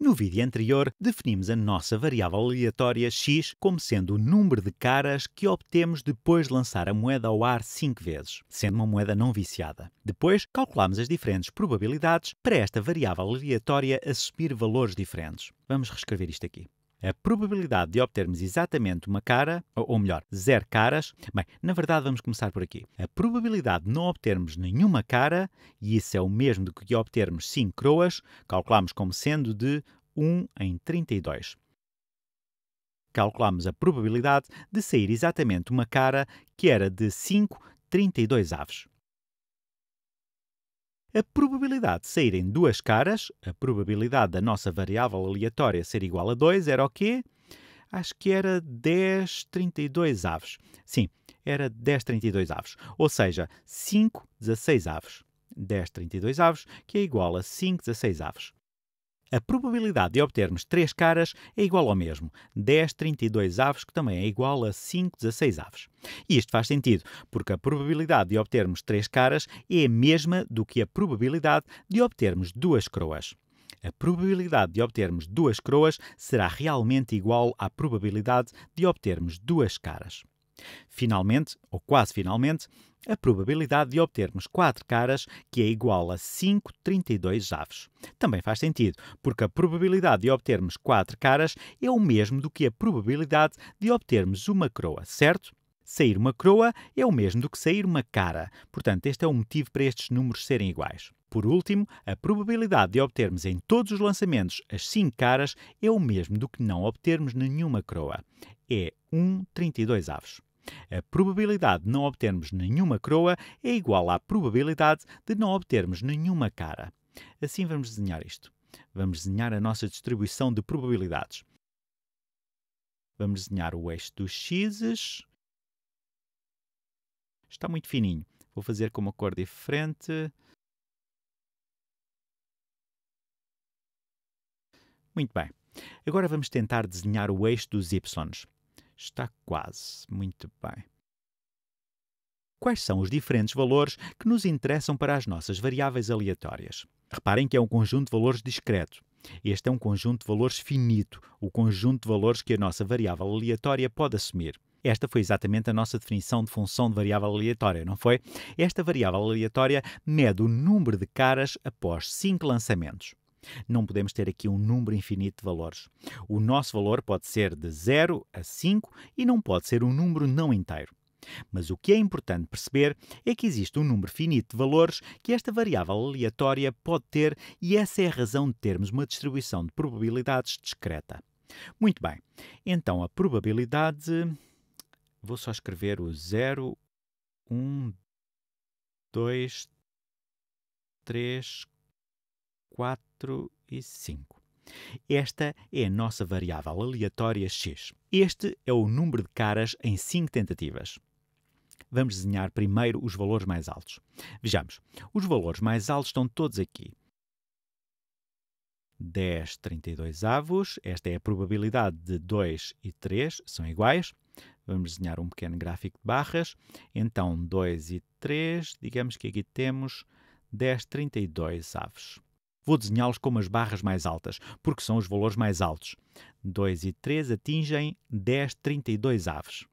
No vídeo anterior, definimos a nossa variável aleatória x como sendo o número de caras que obtemos depois de lançar a moeda ao ar 5 vezes, sendo uma moeda não viciada. Depois, calculamos as diferentes probabilidades para esta variável aleatória assumir valores diferentes. Vamos reescrever isto aqui a probabilidade de obtermos exatamente uma cara, ou melhor, zero caras, bem, na verdade vamos começar por aqui. A probabilidade de não obtermos nenhuma cara, e isso é o mesmo do que obtermos 5 croas, calculamos como sendo de 1 em 32. Calculamos a probabilidade de sair exatamente uma cara que era de 5, 32 aves a probabilidade de saírem duas caras, a probabilidade da nossa variável aleatória ser igual a 2, era o quê? Acho que era 10,32 aves. Sim, era 10,32 aves. Ou seja, 5,16 aves. 10,32 aves, que é igual a 5,16 aves a probabilidade de obtermos três caras é igual ao mesmo, 10 32 aves que também é igual a 5 16 aves. E isto faz sentido, porque a probabilidade de obtermos três caras é a mesma do que a probabilidade de obtermos duas croas. A probabilidade de obtermos duas croas será realmente igual à probabilidade de obtermos duas caras. Finalmente, ou quase finalmente, a probabilidade de obtermos quatro caras, que é igual a 532 avos. Também faz sentido, porque a probabilidade de obtermos quatro caras é o mesmo do que a probabilidade de obtermos uma croa, certo? Sair uma croa é o mesmo do que sair uma cara. Portanto, este é o motivo para estes números serem iguais. Por último, a probabilidade de obtermos em todos os lançamentos as 5 caras é o mesmo do que não obtermos nenhuma croa. É 1,32 avos. A probabilidade de não obtermos nenhuma coroa é igual à probabilidade de não obtermos nenhuma cara. Assim vamos desenhar isto. Vamos desenhar a nossa distribuição de probabilidades. Vamos desenhar o eixo dos x's. Está muito fininho. Vou fazer com uma cor diferente. Muito bem. Agora vamos tentar desenhar o eixo dos y's. Está quase. Muito bem. Quais são os diferentes valores que nos interessam para as nossas variáveis aleatórias? Reparem que é um conjunto de valores discreto. Este é um conjunto de valores finito, o conjunto de valores que a nossa variável aleatória pode assumir. Esta foi exatamente a nossa definição de função de variável aleatória, não foi? Esta variável aleatória mede o número de caras após 5 lançamentos. Não podemos ter aqui um número infinito de valores. O nosso valor pode ser de 0 a 5 e não pode ser um número não inteiro. Mas o que é importante perceber é que existe um número finito de valores que esta variável aleatória pode ter, e essa é a razão de termos uma distribuição de probabilidades discreta. Muito bem, então a probabilidade. Vou só escrever o 0, 1, 2, 3, 4 e 5. Esta é a nossa variável aleatória x. Este é o número de caras em 5 tentativas. Vamos desenhar primeiro os valores mais altos. Vejamos, os valores mais altos estão todos aqui. 10, 32 avos, esta é a probabilidade de 2 e 3, são iguais. Vamos desenhar um pequeno gráfico de barras. Então, 2 e 3, digamos que aqui temos 10, 32 avos vou desenhá-los como as barras mais altas, porque são os valores mais altos. 2 e 3 atingem 10, 32 aves.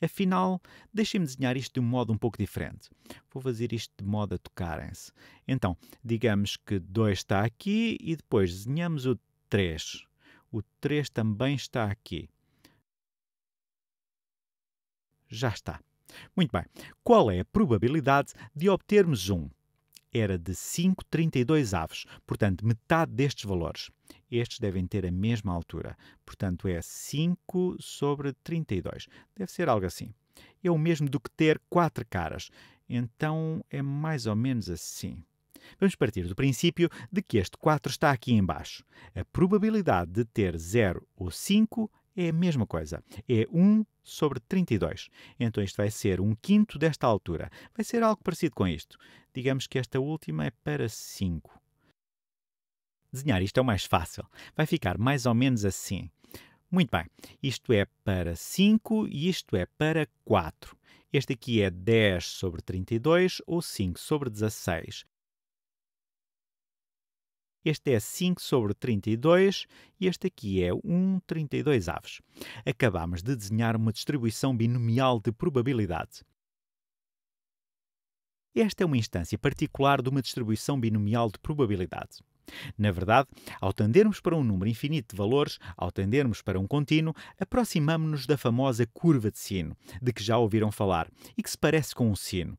Afinal, deixem-me desenhar isto de um modo um pouco diferente. Vou fazer isto de modo a tocarem-se. Então, digamos que 2 está aqui e depois desenhamos o 3. O 3 também está aqui. Já está. Muito bem. Qual é a probabilidade de obtermos um? era de 5,32 aves, portanto, metade destes valores. Estes devem ter a mesma altura, portanto, é 5 sobre 32. Deve ser algo assim. É o mesmo do que ter quatro caras. Então, é mais ou menos assim. Vamos partir do princípio de que este 4 está aqui embaixo. A probabilidade de ter 0 ou 5 é a mesma coisa. É 1 sobre 32. Então isto vai ser um quinto desta altura. Vai ser algo parecido com isto. Digamos que esta última é para 5. Desenhar isto é o mais fácil. Vai ficar mais ou menos assim. Muito bem. Isto é para 5 e isto é para 4. Este aqui é 10 sobre 32 ou 5 sobre 16. Este é 5 sobre 32 e este aqui é 1 32 aves. Acabamos de desenhar uma distribuição binomial de probabilidade. Esta é uma instância particular de uma distribuição binomial de probabilidade. Na verdade, ao tendermos para um número infinito de valores, ao tendermos para um contínuo, aproximamo-nos da famosa curva de sino, de que já ouviram falar, e que se parece com um sino.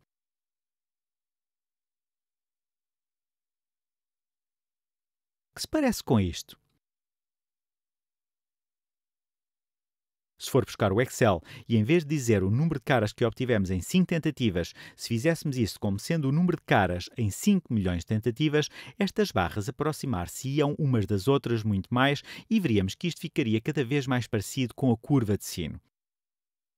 que se parece com isto. Se for buscar o Excel e em vez de dizer o número de caras que obtivemos em 5 tentativas, se fizéssemos isso como sendo o número de caras em 5 milhões de tentativas, estas barras aproximar-se-iam umas das outras muito mais e veríamos que isto ficaria cada vez mais parecido com a curva de sino.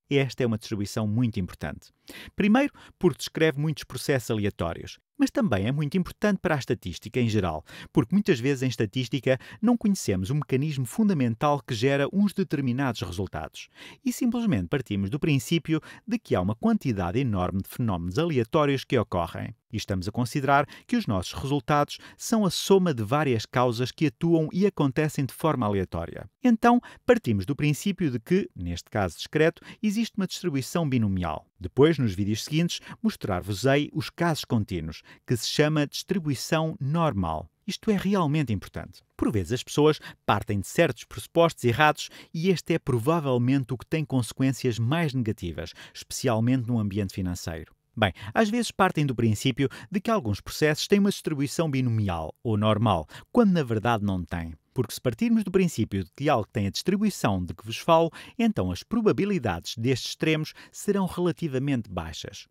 Esta é uma distribuição muito importante. Primeiro, porque descreve muitos processos aleatórios mas também é muito importante para a estatística em geral, porque muitas vezes em estatística não conhecemos o um mecanismo fundamental que gera uns determinados resultados e simplesmente partimos do princípio de que há uma quantidade enorme de fenómenos aleatórios que ocorrem. E estamos a considerar que os nossos resultados são a soma de várias causas que atuam e acontecem de forma aleatória. Então, partimos do princípio de que, neste caso discreto, existe uma distribuição binomial. Depois, nos vídeos seguintes, mostrar-vos-ei os casos contínuos, que se chama distribuição normal. Isto é realmente importante. Por vezes as pessoas partem de certos pressupostos errados e este é provavelmente o que tem consequências mais negativas, especialmente no ambiente financeiro. Bem, às vezes partem do princípio de que alguns processos têm uma distribuição binomial ou normal, quando na verdade não têm. Porque se partirmos do princípio de que algo tem a distribuição de que vos falo, então as probabilidades destes extremos serão relativamente baixas.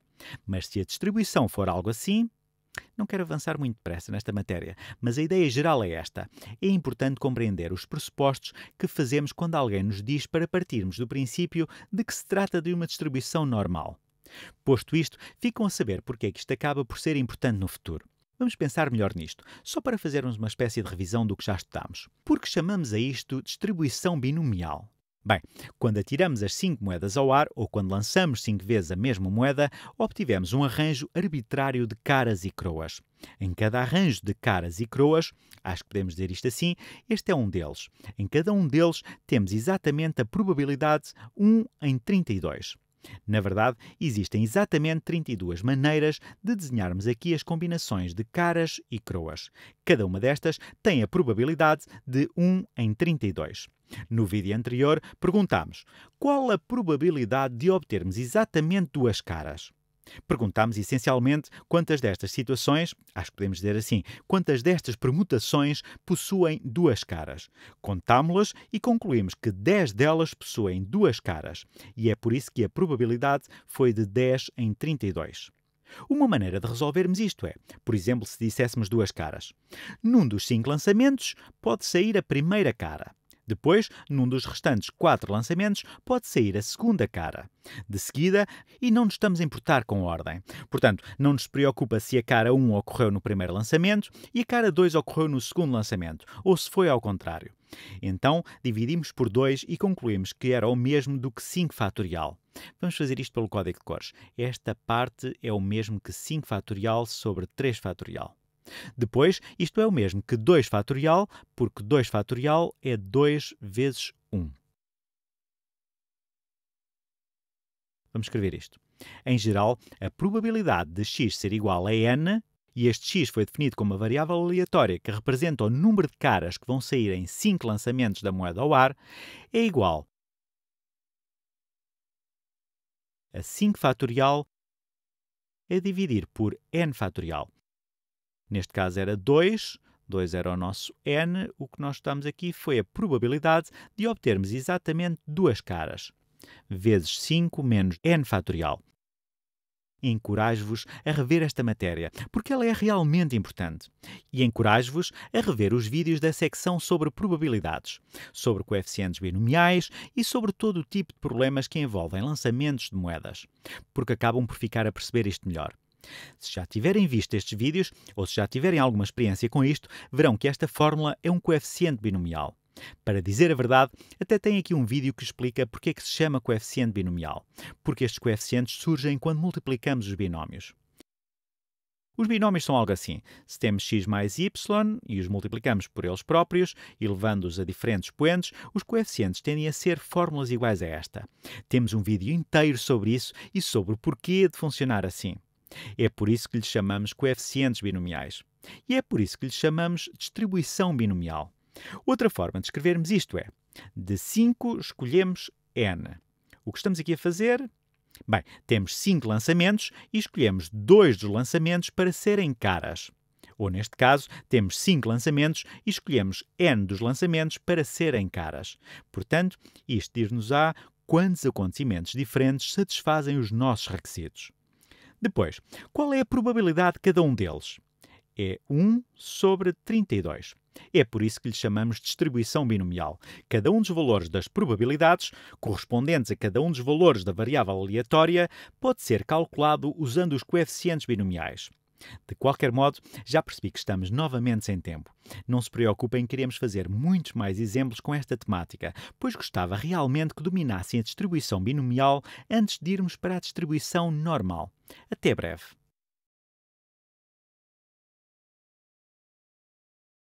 Mas se a distribuição for algo assim, não quero avançar muito depressa nesta matéria, mas a ideia geral é esta. É importante compreender os pressupostos que fazemos quando alguém nos diz para partirmos do princípio de que se trata de uma distribuição normal. Posto isto, ficam a saber porque é que isto acaba por ser importante no futuro. Vamos pensar melhor nisto, só para fazermos uma espécie de revisão do que já Por Porque chamamos a isto distribuição binomial. Bem, quando atiramos as 5 moedas ao ar ou quando lançamos 5 vezes a mesma moeda, obtivemos um arranjo arbitrário de caras e croas. Em cada arranjo de caras e croas, acho que podemos dizer isto assim, este é um deles. Em cada um deles temos exatamente a probabilidade 1 em 32. Na verdade, existem exatamente 32 maneiras de desenharmos aqui as combinações de caras e croas. Cada uma destas tem a probabilidade de 1 em 32. No vídeo anterior, perguntámos qual a probabilidade de obtermos exatamente duas caras. Perguntámos essencialmente quantas destas situações, acho que podemos dizer assim, quantas destas permutações possuem duas caras. Contámos-las e concluímos que 10 delas possuem duas caras, e é por isso que a probabilidade foi de 10 em 32. Uma maneira de resolvermos isto é, por exemplo, se disséssemos duas caras. Num dos cinco lançamentos, pode sair a primeira cara. Depois, num dos restantes quatro lançamentos, pode sair a segunda cara. De seguida, e não nos estamos a importar com ordem. Portanto, não nos preocupa se a cara 1 ocorreu no primeiro lançamento e a cara 2 ocorreu no segundo lançamento, ou se foi ao contrário. Então, dividimos por 2 e concluímos que era o mesmo do que 5 fatorial. Vamos fazer isto pelo código de cores. Esta parte é o mesmo que 5 fatorial sobre 3 fatorial. Depois, isto é o mesmo que 2 fatorial, porque 2 fatorial é 2 vezes 1. Vamos escrever isto. Em geral, a probabilidade de x ser igual a n, e este x foi definido como uma variável aleatória que representa o número de caras que vão sair em 5 lançamentos da moeda ao ar, é igual a 5 fatorial a é dividir por n fatorial. Neste caso era 2, 2 era o nosso n, o que nós estamos aqui foi a probabilidade de obtermos exatamente duas caras, vezes 5 menos n fatorial. Encorajo-vos a rever esta matéria, porque ela é realmente importante. E encorajo-vos a rever os vídeos da secção sobre probabilidades, sobre coeficientes binomiais e sobre todo o tipo de problemas que envolvem lançamentos de moedas, porque acabam por ficar a perceber isto melhor. Se já tiverem visto estes vídeos ou se já tiverem alguma experiência com isto, verão que esta fórmula é um coeficiente binomial. Para dizer a verdade, até tem aqui um vídeo que explica porque é que se chama coeficiente binomial, porque estes coeficientes surgem quando multiplicamos os binómios. Os binómios são algo assim. Se temos x mais y e os multiplicamos por eles próprios, elevando-os a diferentes expoentes, os coeficientes tendem a ser fórmulas iguais a esta. Temos um vídeo inteiro sobre isso e sobre o porquê de funcionar assim. É por isso que lhes chamamos coeficientes binomiais. E é por isso que lhes chamamos distribuição binomial. Outra forma de escrevermos isto é: de 5 escolhemos n. O que estamos aqui a fazer? Bem, temos 5 lançamentos e escolhemos dois dos lançamentos para serem caras. Ou neste caso, temos 5 lançamentos e escolhemos n dos lançamentos para serem caras. Portanto, isto diz-nos á quantos acontecimentos diferentes satisfazem os nossos requisitos. Depois, qual é a probabilidade de cada um deles? É 1 sobre 32. É por isso que lhe chamamos distribuição binomial. Cada um dos valores das probabilidades, correspondentes a cada um dos valores da variável aleatória, pode ser calculado usando os coeficientes binomiais. De qualquer modo, já percebi que estamos novamente sem tempo. Não se preocupem, queremos fazer muitos mais exemplos com esta temática, pois gostava realmente que dominassem a distribuição binomial antes de irmos para a distribuição normal. Até breve!